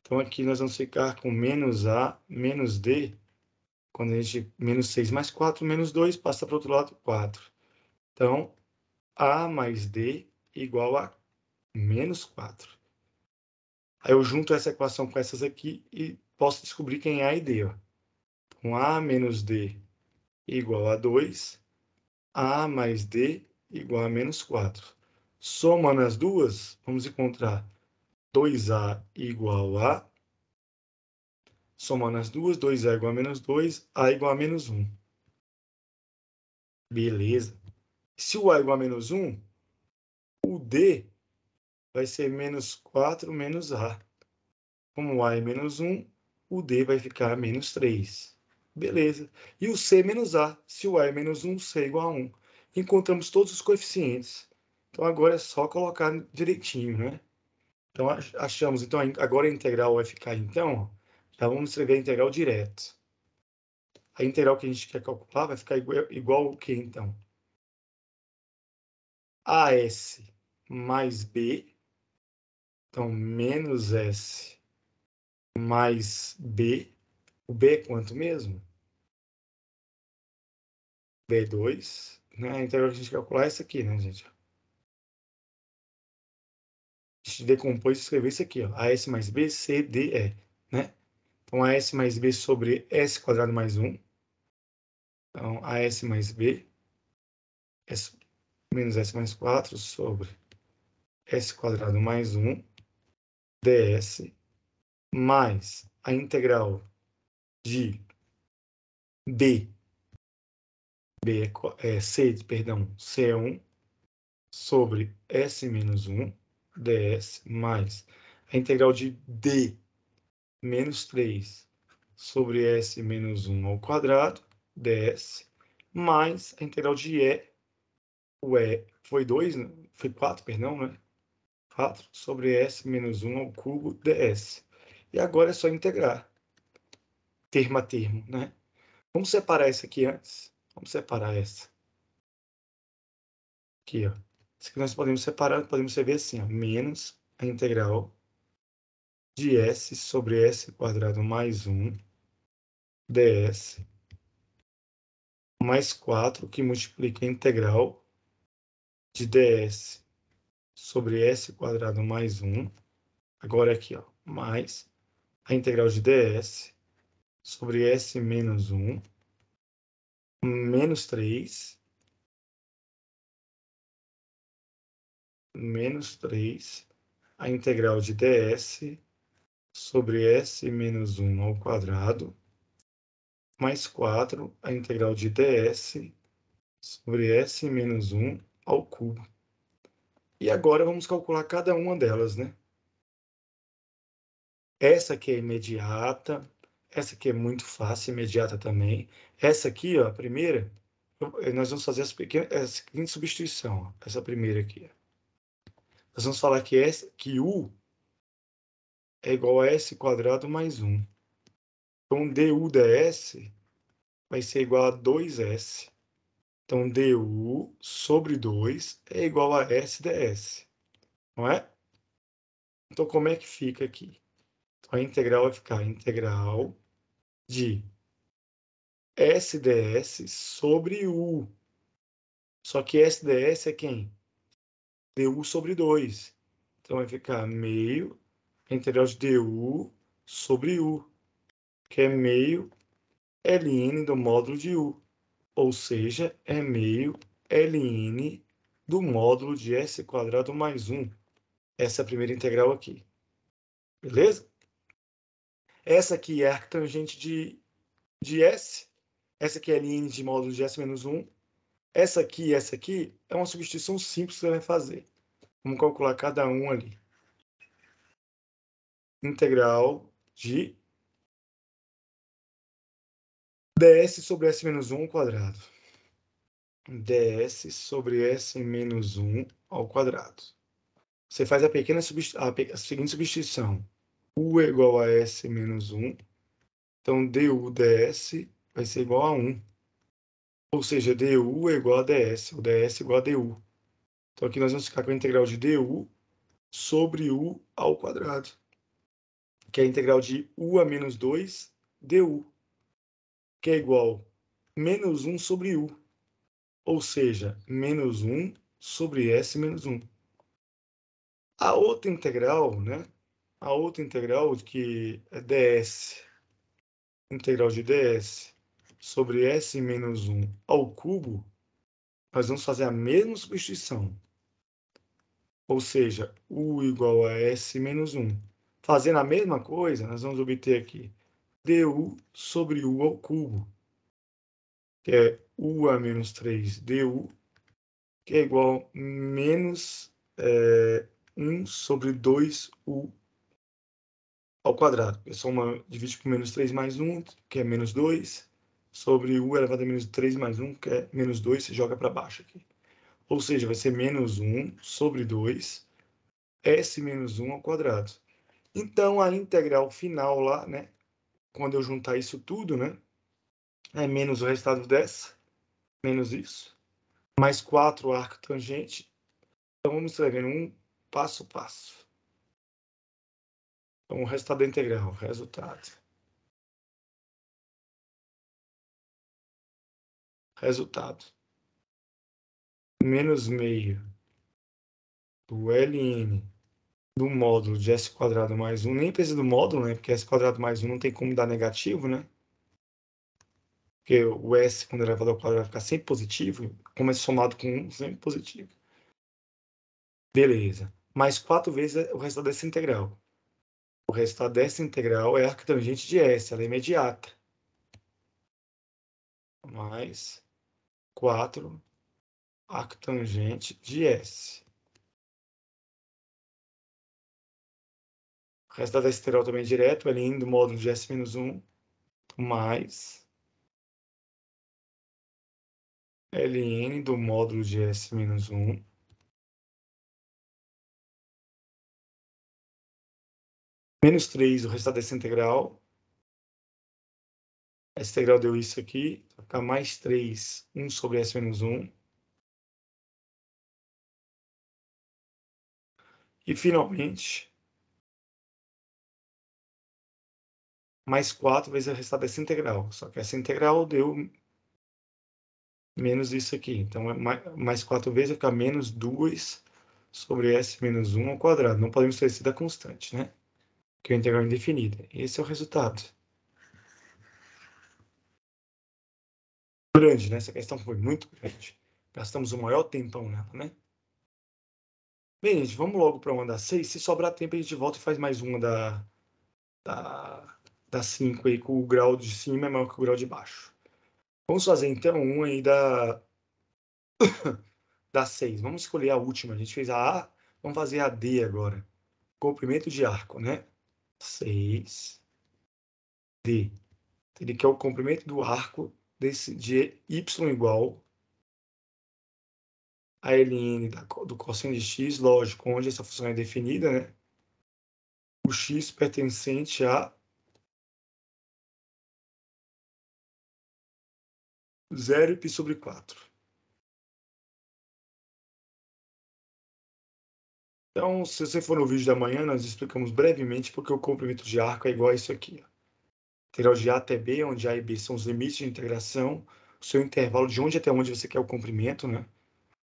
A: Então aqui nós vamos ficar com menos A, menos D. Quando a gente, menos 6 mais 4, menos 2, passa para o outro lado, 4. Então, A mais D igual a menos 4. Aí eu junto essa equação com essas aqui e posso descobrir quem é A e D. Ó. Então, A menos D igual a 2, A mais D igual a menos 4. Somando as duas, vamos encontrar 2a igual a, somando as duas, 2a igual a menos 2, a igual a menos 1. Beleza. Se o a igual a menos 1, o d vai ser menos 4 menos a. Como o a é menos 1, o d vai ficar menos 3. Beleza. E o c é menos a. Se o a é menos 1, c é igual a 1. Encontramos todos os coeficientes. Então, agora é só colocar direitinho, né? Então, achamos, então, agora a integral vai ficar, então, já tá, vamos escrever a integral direto. A integral que a gente quer calcular vai ficar igual, igual o que, então?
B: AS mais B, então, menos S mais B. O B é quanto mesmo? B2, é né? A integral que a gente calcular é essa aqui, né, gente? a gente
A: decompôs e escreveu isso aqui, ó, AS mais B, C, D, E, né? Então, AS mais B sobre S quadrado mais 1. Então, AS mais B, S menos S mais 4 sobre S quadrado mais 1,
B: ds, mais a integral de B, B é, é C,
A: perdão, C1 é sobre S menos 1, ds mais a integral de d menos 3 sobre s menos 1 ao quadrado, ds, mais a integral de e, o e foi 2, né? foi 4, perdão, né? 4 sobre s menos 1 ao cubo, ds. E agora é só integrar, termo a termo, né? Vamos separar essa aqui antes. Vamos separar essa. Aqui, ó. Isso aqui nós podemos separar, podemos ver assim, ó, menos a integral de S sobre S quadrado mais 1 ds mais 4, que multiplica a integral de ds sobre S quadrado mais 1, agora aqui, ó, mais a integral de ds
B: sobre S menos 1, menos 3, menos 3, a integral de ds sobre s menos 1 ao quadrado,
A: mais 4, a integral de ds sobre s menos 1 ao cubo. E agora vamos calcular cada uma delas, né? Essa aqui é imediata, essa aqui é muito fácil, imediata também. Essa aqui, ó, a primeira, nós vamos fazer as pequenas, a seguinte substituição. Ó, essa primeira aqui. Nós vamos falar que, S, que U é igual a S quadrado mais 1. Então, du ds vai ser igual a 2s. Então, du sobre 2 é igual a s ds, não é? Então, como é que fica aqui? Então, a integral vai ficar integral de s ds sobre u. Só que s ds é quem? du sobre 2. Então vai ficar meio integral de du sobre u, que é meio ln do módulo de u, ou seja, é meio ln do módulo de s quadrado mais 1. Essa é a primeira integral aqui. Beleza? Essa aqui é a arctangente de, de s. Essa aqui é ln de módulo de s menos 1. Essa aqui e essa aqui é uma substituição simples que você vai fazer. Vamos calcular cada um ali.
B: Integral de ds sobre s menos 1 ao quadrado. ds
A: sobre s menos 1 ao quadrado. Você faz a pequena a, a seguinte substituição. u é igual a s menos 1. Então, du ds vai ser igual a 1. Ou seja, du é igual a ds, ou ds é igual a du. Então aqui nós vamos ficar com a integral de du sobre u ao quadrado, que é a integral de u a menos 2 du, que é igual a menos 1 sobre u, ou seja, menos 1 sobre s menos 1. A outra integral, né? A outra integral que é ds, integral de ds sobre S menos 1 ao cubo, nós vamos fazer a mesma substituição. Ou seja, U igual a S menos 1. Fazendo a mesma coisa, nós vamos obter aqui du sobre U ao cubo, que é U a menos 3 du, que é igual a menos é, eh, 1 sobre 2U ao quadrado. Eu é somo, divido por menos 3 mais 1, que é menos 2 sobre u elevado a menos 3 mais 1, que é menos 2, você joga para baixo aqui. Ou seja, vai ser menos 1 sobre 2, s menos 1 ao quadrado. Então, a integral final lá, né, quando eu juntar isso tudo, né, é menos o resultado dessa, menos isso, mais 4 arco tangente. Então, vamos escrevendo um passo a passo.
B: Então, o resultado da integral, resultado. Resultado. Menos meio do ln do
A: módulo de s quadrado mais 1, nem precisa do módulo, né? Porque s quadrado mais 1 não tem como dar negativo, né? Porque o s, quando elevado ao quadrado, vai ficar sempre positivo. Como é somado com 1, sempre positivo. Beleza. Mais 4 vezes é, o resultado é dessa integral. O resultado dessa integral é arctangente de s, ela é imediata.
B: Mais 4 arctangente de S. O resultado da é esteral também é direto, ln do módulo de S-1 menos mais ln do módulo de S-1 menos menos 3 o restante dessa é integral. Essa integral deu isso aqui ficar mais 3, 1 sobre S menos 1. E, finalmente, mais 4 vezes o restada dessa é integral. Só que essa integral deu menos isso aqui. Então, é
A: mais 4 vezes vai ficar menos 2 sobre S menos 1 ao quadrado. Não podemos ter esquecer da constante, né? Que é a integral indefinida. Esse é o resultado. grande, né? Essa questão foi muito grande. Gastamos o maior tempão nela, né? Bem, gente, vamos logo para uma das seis. Se sobrar tempo, a gente volta e faz mais uma da, da, da cinco aí, com o grau de cima é maior que o grau de baixo. Vamos fazer, então, uma aí da, da seis. Vamos escolher a última. A gente fez a A, vamos fazer a D agora. Comprimento de arco, né? 6, D. Ele quer é o comprimento do arco desse, de y igual
B: a ln da, do cosseno de x, lógico, onde essa função é definida, né? O x pertencente a 0 e π sobre 4. Então, se você for no vídeo da manhã, nós explicamos brevemente porque o comprimento de arco é igual a isso aqui de A até B,
A: onde A e B são os limites de integração, o seu intervalo de onde até onde você quer o comprimento, né?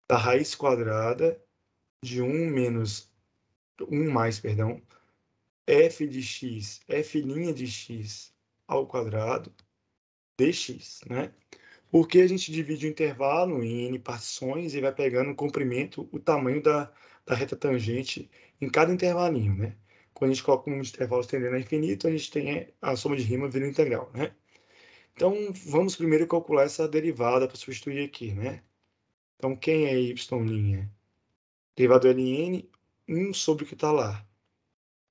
A: Da raiz quadrada de 1 menos, 1 mais, perdão, f de x, f' de x ao quadrado, dx, né? Porque a gente divide o intervalo em n partições e vai pegando o comprimento, o tamanho da, da reta tangente em cada intervalinho, né? Quando a gente coloca o número de intervalos tendendo a infinito, a gente tem é, a soma de rima virando integral, né? Então, vamos primeiro calcular essa derivada para substituir aqui, né? Então, quem é y'? Derivado ln, 1 sobre o que está lá.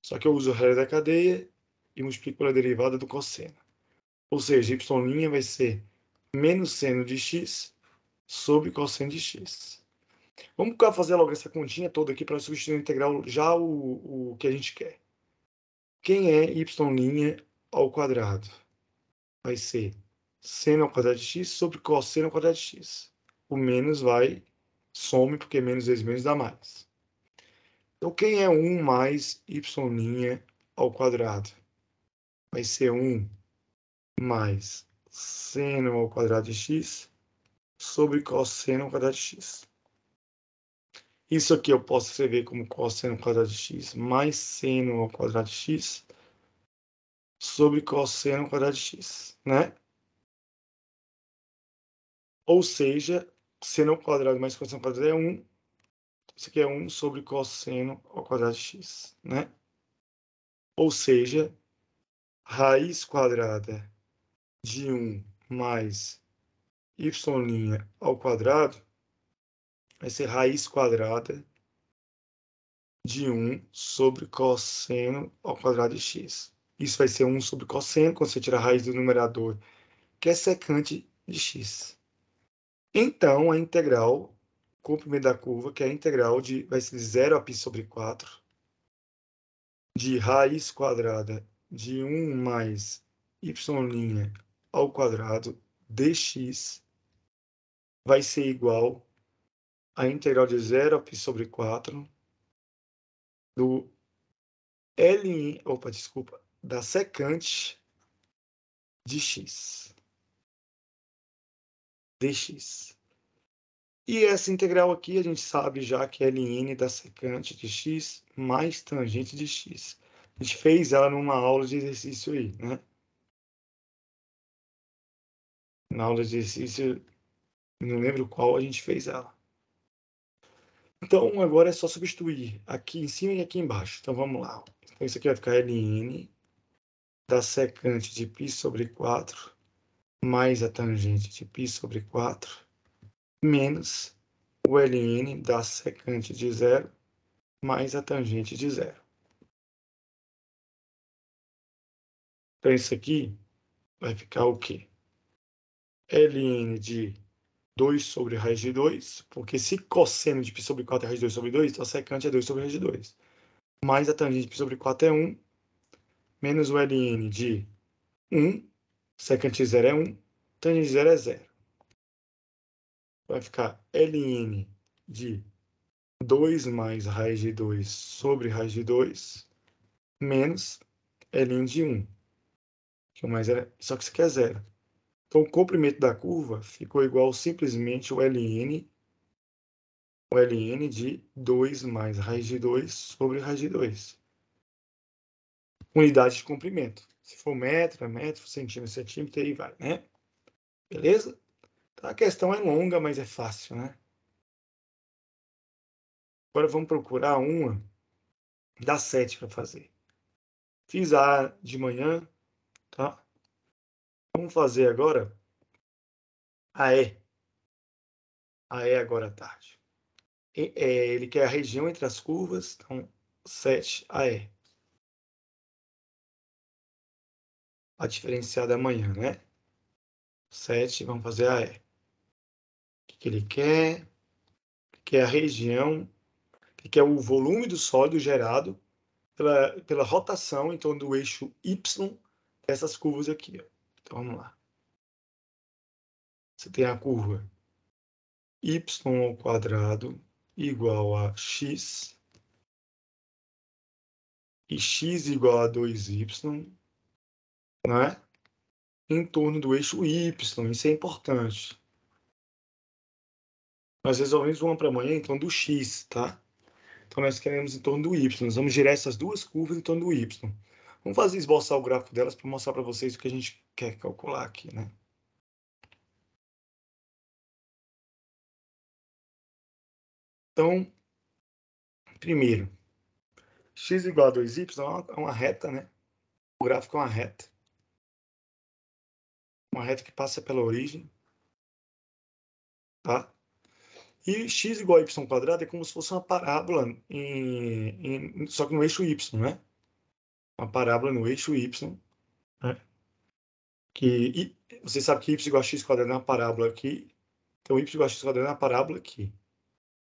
A: Só que eu uso o regra da cadeia e multiplico pela derivada do cosseno. Ou seja, y' vai ser menos seno de x sobre cosseno de x. Vamos fazer logo essa continha toda aqui para substituir o integral já o, o que a gente quer. Quem é y' ao quadrado? Vai ser seno ao quadrado de x sobre cosseno ao quadrado de x. O menos vai, some, porque menos vezes menos dá mais. Então, quem é 1 mais y' ao quadrado? Vai ser 1 mais seno ao quadrado de x sobre cosseno ao quadrado de x. Isso aqui eu posso escrever como cosseno ao quadrado de x mais seno ao quadrado de x sobre cosseno ao quadrado de x, né? Ou seja, seno ao quadrado mais cosseno ao quadrado é 1. Isso aqui é 1 sobre cosseno ao quadrado de x, né? Ou seja, raiz quadrada de 1 mais y' ao quadrado vai ser raiz quadrada de 1 sobre cosseno ao quadrado de x. Isso vai ser 1 sobre cosseno, quando você tira a raiz do numerador, que é secante de x. Então, a integral, comprimento da curva, que é a integral de, vai ser de 0 a π sobre 4, de raiz quadrada de 1 mais y' ao quadrado dx vai ser igual a integral de zero a π sobre 4 do
B: L, opa, desculpa, da secante de x. dx. E essa
A: integral aqui a gente sabe já que é ln da secante de x mais tangente de x. A gente fez ela numa aula de exercício aí, né? Na aula de exercício, não lembro qual a gente fez ela. Então, agora é só substituir aqui em cima e aqui embaixo. Então, vamos lá. Então, isso aqui vai ficar ln da secante de π sobre 4 mais a tangente de π sobre 4 menos
B: o ln da secante de zero mais a tangente de zero. Então, isso aqui vai ficar o quê? ln de 2 sobre raiz de 2, porque
A: se cosseno de π sobre 4 é raiz de 2 sobre 2, então a secante é 2 sobre raiz de 2. Mais a tangente de π sobre 4 é 1, menos o ln de 1, secante de 0 é 1, tangente de 0 é 0. Vai ficar ln de 2 mais raiz de 2 sobre raiz de 2, menos ln de 1. Que mais era, é, só que isso aqui é zero. Então, o comprimento da curva ficou igual simplesmente o ln, o ln de 2 mais raiz de 2 sobre raiz de 2. Unidade de comprimento. Se for metro, é metro, centímetro, centímetro, aí
B: vai, né? Beleza? Então, a questão é longa, mas é fácil, né? Agora vamos procurar uma das sete para fazer. Fiz a de manhã, tá? Vamos fazer agora a E. A E agora à tarde. E, é, ele quer a região entre as curvas, então 7 a E. A diferenciada amanhã, né? 7, vamos fazer a E. O que, que ele quer? Ele
A: quer a região, ele quer o volume do sólido gerado pela, pela rotação em torno do eixo Y dessas curvas aqui. Ó.
B: Então vamos lá. Você tem a curva y ao quadrado igual a x e x igual a 2y, né? em torno
A: do eixo y, isso é importante. Nós resolvemos uma para amanhã em torno do x, tá? Então, nós queremos em torno do y. Nós vamos girar essas duas
B: curvas em torno do y. Vamos fazer esboçar o gráfico delas para mostrar para vocês o que a gente quer calcular aqui, né? Então, primeiro, x igual a 2y é, é uma reta, né? O gráfico é uma reta. Uma reta que passa pela origem. Tá? E
A: x igual a y quadrado é como se fosse uma parábola, em, em, só que no eixo y, né? uma parábola no eixo y, né? que e, você sabe que y igual a x quadrado é uma parábola aqui, então y igual a x quadrado é uma parábola aqui.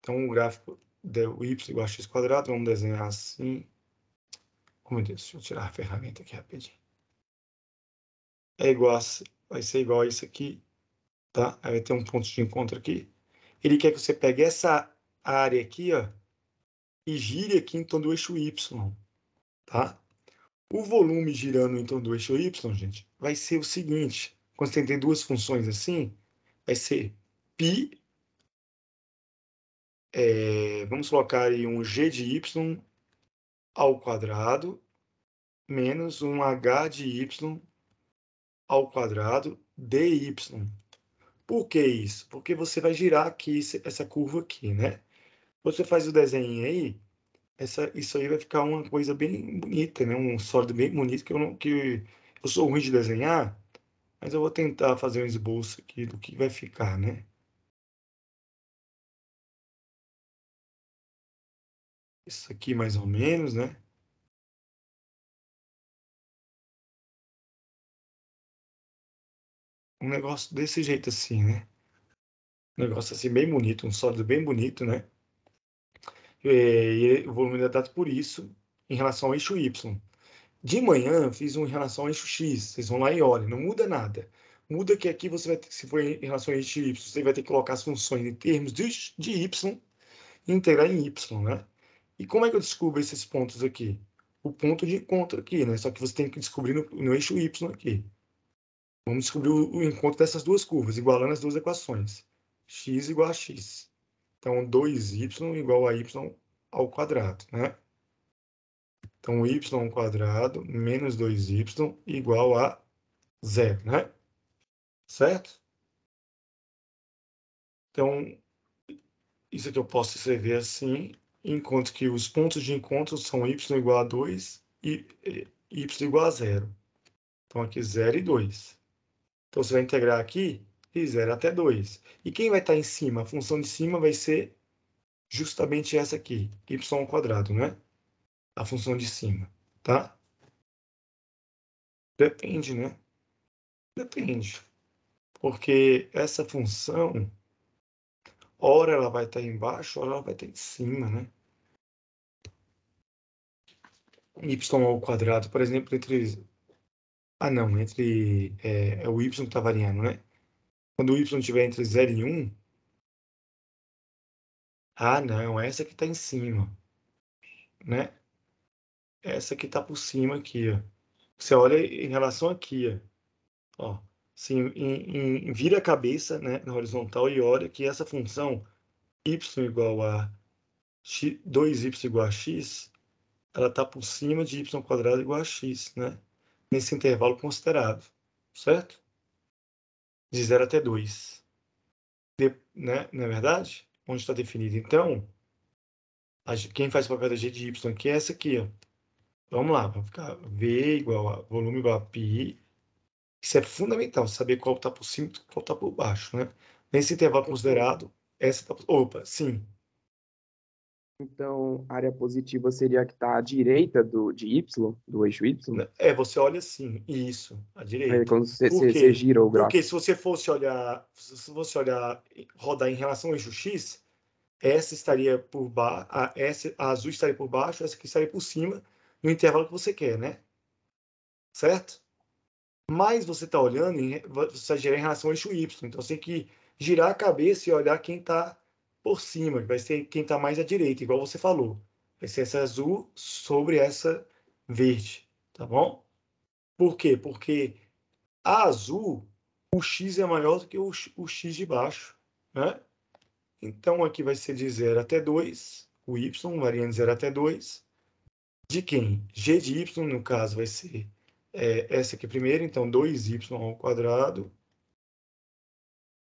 A: Então o gráfico de y igual a x quadrado, vamos desenhar assim. Oh, meu Deus, deixa eu tirar a ferramenta aqui rapidinho. É igual a, vai ser igual a isso aqui, tá? Aí vai ter um ponto de encontro aqui. Ele quer que você pegue essa área aqui, ó, e gire aqui em torno do eixo y, tá? O volume girando então do eixo y, gente, vai ser o seguinte. Quando você tem duas funções assim, vai ser π. É, vamos colocar aí um g de y ao quadrado menos um h de y ao quadrado dy. Por que isso? Porque você vai girar aqui essa curva aqui, né? Você faz o desenho aí, essa, isso aí vai ficar uma coisa bem bonita, né? Um sólido bem bonito que eu não, que eu sou ruim de desenhar, mas
B: eu vou tentar fazer um esboço aqui do que vai ficar, né? Isso aqui mais ou menos, né? Um negócio desse jeito assim, né? Um negócio assim bem bonito, um sólido
A: bem bonito, né? é, o volume de dados tá por isso em relação ao eixo Y. De manhã, fiz um em relação ao eixo X. Vocês vão lá e olhem, não muda nada. Muda que aqui você vai ter, se for em relação ao eixo Y, você vai ter que colocar as funções em termos de, de Y e integrar em Y, né? E como é que eu descubro esses pontos aqui? O ponto de encontro aqui, né? Só que você tem que descobrir no, no eixo Y aqui. Vamos descobrir o, o encontro dessas duas curvas, igualando as duas equações. X igual a X. Então, 2y igual a y ao quadrado, né? Então, y ao quadrado menos 2y igual a zero, né? Certo? Então, isso aqui eu posso escrever assim, enquanto que os pontos de encontro são y igual a 2 e y igual a zero. Então, aqui 0 e 2. Então, você vai integrar aqui de 0 até 2. E quem vai estar tá em cima? A função de cima vai ser justamente essa aqui, y ao quadrado, né? A função de cima, tá? Depende, né? Depende. Porque essa função, hora ela vai estar tá embaixo, hora ela vai estar tá em cima, né? y ao quadrado, por exemplo, entre... Ah, não, entre... É, é o y
B: que está variando, né? Quando o y estiver entre 0 e 1, ah, não, essa que está em cima, né?
A: Essa que está por cima aqui, ó. Você olha em relação aqui, ó. ó assim, em, em, vira a cabeça né, na horizontal e olha que essa função y igual a x, 2y igual a x, ela está por cima de y quadrado igual a x, né? Nesse intervalo considerado, certo? de 0 até 2. De, né? Não é verdade? Onde está definido. Então, a, quem faz o papel da G de Y, que é essa aqui, ó. Vamos lá, vai ficar V igual a volume igual a pi. Isso é fundamental, saber qual está por cima e qual está por baixo, né? Nesse intervalo considerado, essa está... Opa, sim, então, área positiva seria a que está à direita do, de Y, do eixo Y? É, você olha assim, isso, à direita. quando você, você, você gira o gráfico. Porque se você fosse olhar, se você olhar, rodar em relação ao eixo X, essa estaria por baixo, a, essa, a azul estaria por baixo, essa aqui estaria por cima, no intervalo que você quer, né? Certo? Mas você está olhando, em, você tá gira em relação ao eixo Y, então você tem que girar a cabeça e olhar quem está por cima, vai ser quem está mais à direita, igual você falou. Vai ser essa azul sobre essa verde, tá bom? Por quê? Porque a azul, o X é maior do que o, X de baixo, né? Então, aqui vai ser de 0 até 2, o Y, variando de 0 até 2. De quem? G de Y, no caso, vai ser é, essa aqui primeiro, então 2Y ao quadrado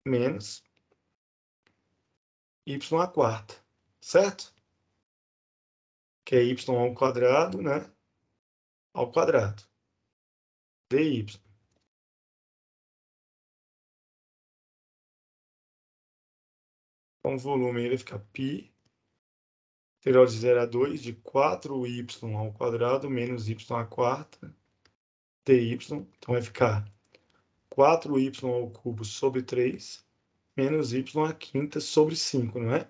B: menos y à quarta, certo? Que é y ao quadrado, né? Ao quadrado. dy. Então, o volume vai ficar π, integral de 0 a 2, de 4y ao quadrado
A: menos y à quarta, dy. Então,
B: vai ficar
A: 4y ao cubo sobre 3, menos y à quinta sobre 5, não é?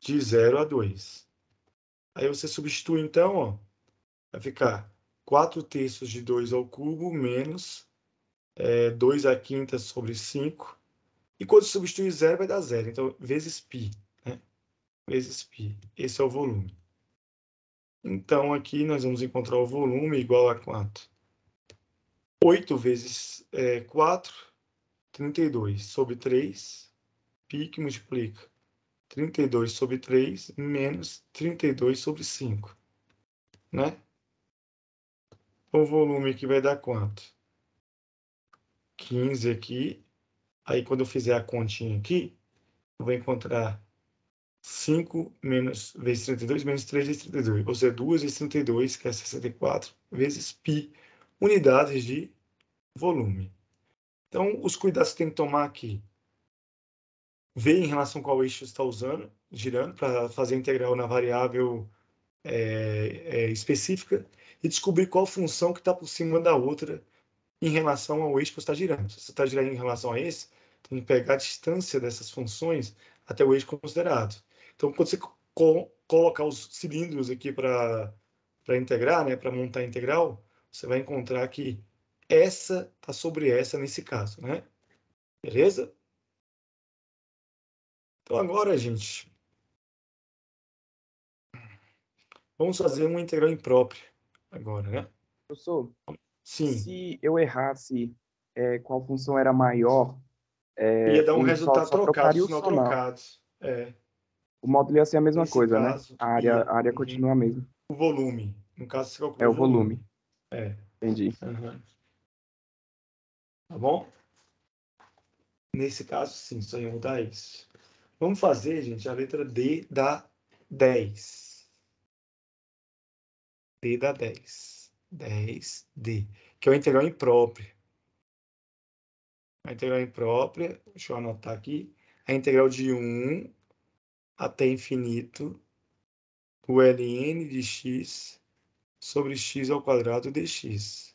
A: De 0 a 2. Aí você substitui, então, ó, vai ficar 4 terços de 2 ao cubo menos é, 2 à quinta sobre 5. E quando substituir 0, vai dar 0. Então, vezes π, né? Vezes π. Esse é o volume. Então, aqui nós vamos encontrar o volume igual a quanto? 8 vezes é, 4 32 sobre 3, π que multiplica 32 sobre 3 menos 32 sobre 5, né? Então, o volume aqui vai dar quanto? 15 aqui. Aí, quando eu fizer a continha aqui, eu vou encontrar 5 menos, vezes 32 menos 3 vezes 32. Ou seja, 2 vezes 32, que é 64, vezes π, unidades de volume. Então, os cuidados que tem que tomar aqui. Ver em relação qual eixo está usando, girando, para fazer a integral na variável é, é, específica e descobrir qual função que está por cima da outra em relação ao eixo que você está girando. Se você está girando em relação a esse, tem que pegar a distância dessas funções até o eixo considerado. Então, quando você co colocar os cilindros aqui para integrar, né, para montar a integral, você vai encontrar que essa está sobre essa nesse
B: caso, né? Beleza? Então agora, gente, vamos fazer uma integral imprópria agora, né?
A: Professor, Sim. se eu errasse é, qual função era maior... É, Ia dar um resultado só, trocado, só sinal trocados. É. O módulo ia ser a mesma Nesse coisa, né? caso, né? A área, a área continua a mesma. O volume. No caso, é o calcula é o volume.
B: volume. É. Entendi.
A: Uhum. Tá bom? Nesse caso, sim, só ia mudar isso. Vamos fazer, gente, a letra D da 10. D da 10.
B: 10D,
A: que é o integral impróprio. A é integral imprópria, deixa eu anotar aqui, a é integral de 1 até infinito do ln de x sobre x ao quadrado dx.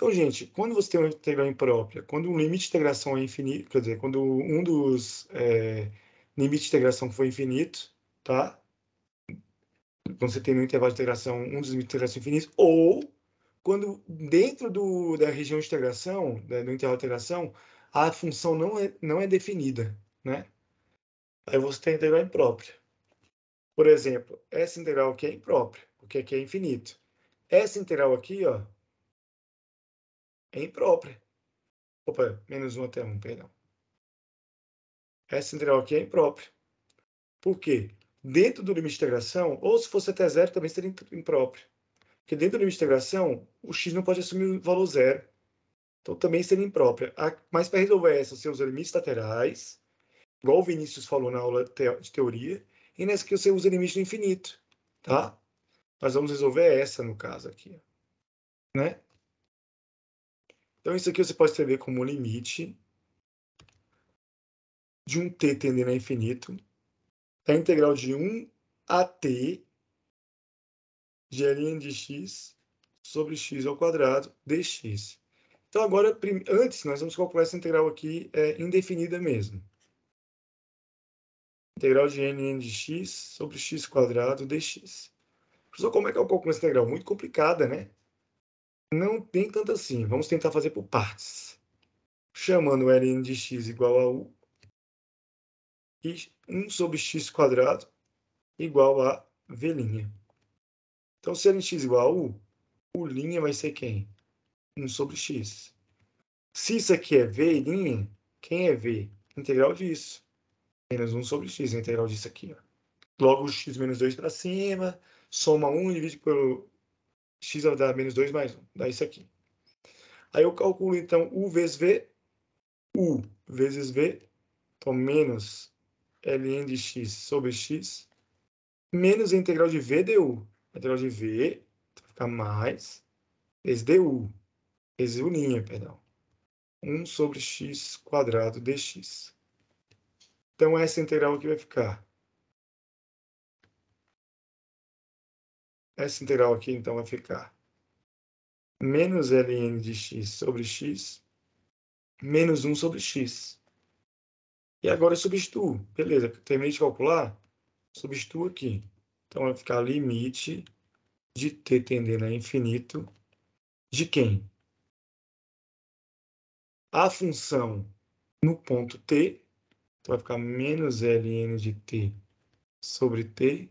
A: Então, gente, quando você tem uma integral imprópria, quando um limite de integração é infinito, quer dizer, quando um dos é, limites de integração for infinito, tá? Quando você tem no intervalo de integração um dos limites de integração é infinito, ou quando dentro do, da região de integração, da, do intervalo de integração, a função não é, não é definida, né? Aí você tem a integral imprópria. Por exemplo, essa integral aqui é imprópria, porque aqui é infinito.
B: Essa integral aqui, ó, é imprópria. Opa, menos 1 até 1, perdão. Essa integral aqui é imprópria.
A: Por quê? Dentro do limite de integração, ou se fosse até zero, também seria imprópria, Porque dentro do limite de integração, o x não pode assumir o valor zero. Então também seria imprópria. Mas para resolver essa, você usa limites laterais, igual o Vinícius falou na aula de teoria, e nessa aqui você usa limite do infinito. Tá? Nós vamos resolver essa no
B: caso aqui. Né? Então, isso aqui você pode escrever como limite de um t tendendo a infinito da integral de 1 a t de ln de
A: x sobre x ao quadrado dx. Então, agora, antes, nós vamos calcular essa integral aqui é, indefinida mesmo. Integral de ln de x sobre x quadrado dx. Professor, como é que eu calculo essa integral? Muito complicada, né? Não tem tanto assim. Vamos tentar fazer por partes. Chamando o ln de x igual a u. E 1 sobre x quadrado igual a v'. Então, se ln de x igual a u, o u' vai ser quem? 1 sobre x. Se isso aqui é v', quem é v? Integral disso. Menos 1 sobre x, a é integral disso aqui. Ó. Logo, x menos 2 para cima, soma 1 divide por x vai dar menos 2 mais 1. Dá isso aqui. Aí eu calculo, então, U vezes V, U vezes V, então menos ln de x sobre x, menos a integral de V du. A integral de V então vai ficar mais vezes du, vezes U linha, perdão. 1 sobre x quadrado dx. Então, essa integral aqui vai ficar
B: Essa integral aqui, então, vai ficar menos ln de x sobre x,
A: menos 1 sobre x. E agora eu substituo. Beleza, terminei de calcular, substituo aqui. Então, vai ficar limite de t tendendo
B: a infinito de quem?
A: A função no ponto t, então vai ficar menos ln de t sobre t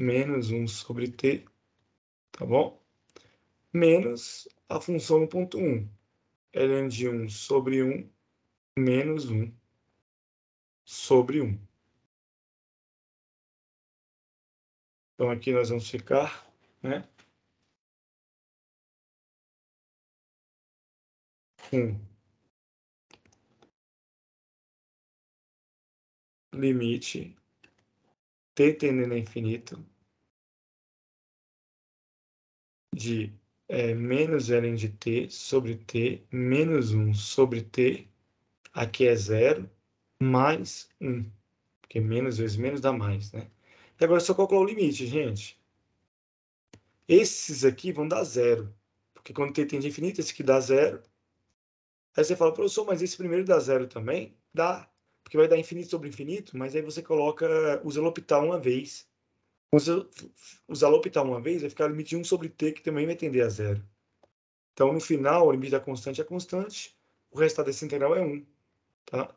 A: menos 1 sobre t, tá bom? Menos a função no ponto 1, ln é de
B: 1 sobre 1, menos 1 sobre 1. Então, aqui nós vamos ficar, né? Com limite T tendendo a infinito de é, menos ln de t sobre t menos 1
A: sobre t, aqui é zero, mais 1, porque menos vezes menos dá mais, né? E agora é só calcular o limite, gente. Esses aqui vão dar zero, porque quando t tende a infinito, esse aqui dá zero. Aí você fala, professor, mas esse primeiro dá zero também? Dá porque vai dar infinito sobre infinito, mas aí você coloca, usa L'Hopital uma vez. Usa, usar L'Hopital uma vez vai ficar limite de 1 sobre t, que também vai tender a zero. Então, no final, o limite da constante é constante, o resultado desse integral é 1. Tá?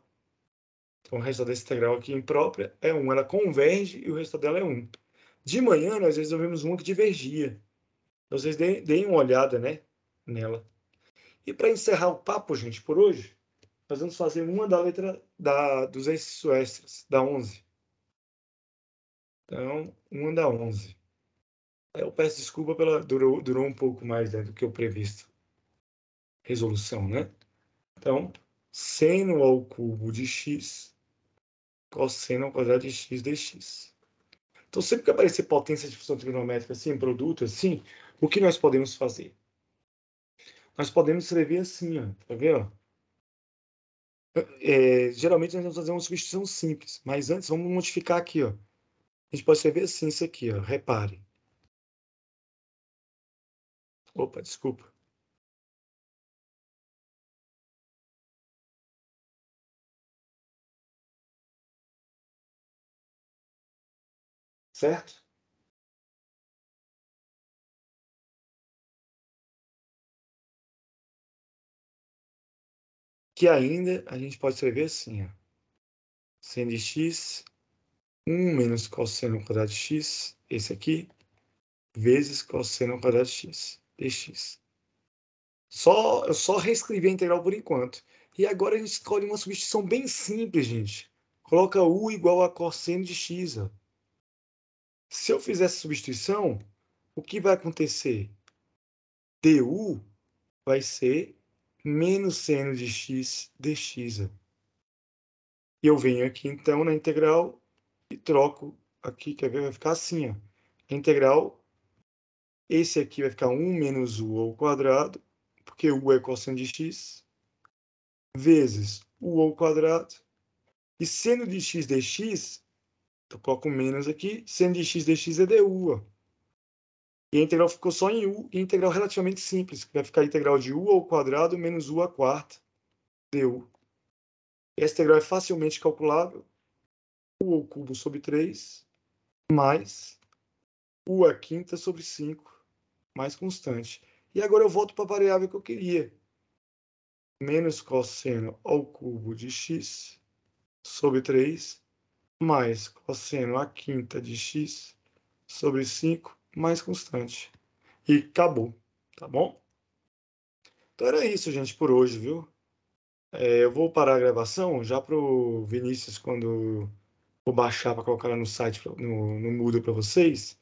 A: Então, o resultado dessa integral aqui imprópria é 1. Ela converge e o resultado dela é 1. De manhã, nós resolvemos uma que divergia. Então, vocês deem, deem uma olhada né, nela. E para encerrar o papo, gente, por hoje, nós vamos fazer uma da letra da, dos exercícios da 11. Então, uma da 11. Eu peço desculpa pela durou, durou um pouco mais né, do que o previsto. Resolução, né? Então, seno ao cubo de x, cosseno ao quadrado de x dx. Então, sempre que aparecer potência de função trigonométrica assim, produto assim, o que nós podemos fazer? Nós podemos escrever assim, ó, tá vendo? É, geralmente nós vamos fazer uma substituição simples, mas antes vamos
B: modificar aqui. Ó. A gente pode escrever assim isso aqui, ó. repare. Opa, desculpa. Certo? que ainda a gente pode escrever assim, ó. seno de x,
A: 1 menos cosseno ao quadrado de x, esse aqui, vezes cosseno ao quadrado de x, dx. Só, eu só reescrevi a integral por enquanto. E agora a gente escolhe uma substituição bem simples, gente. Coloca u igual a cosseno de x. Ó. Se eu fizer essa substituição, o que vai acontecer? du vai ser menos seno de x dx. Né? E eu venho aqui, então, na integral e troco aqui, quer ver? Vai ficar assim, ó. integral, esse aqui vai ficar 1 menos u ao quadrado, porque u é cosseno de x, vezes u ao quadrado, e seno de x dx, eu coloco menos aqui, seno de x dx é du, ó. E a integral ficou só em U, integral relativamente simples, que vai ficar a integral de U ao quadrado menos U à quarta du. Essa integral é facilmente calculável. U ao cubo sobre 3 mais U à quinta sobre 5 mais constante. E agora eu volto para a variável que eu queria. Menos cosseno ao cubo de x sobre 3 mais cosseno à quinta de x sobre 5 mais constante. E acabou, tá bom? Então era isso, gente, por hoje, viu? É, eu vou parar a gravação já para o Vinícius, quando eu baixar para colocar no site, no, no Moodle para vocês.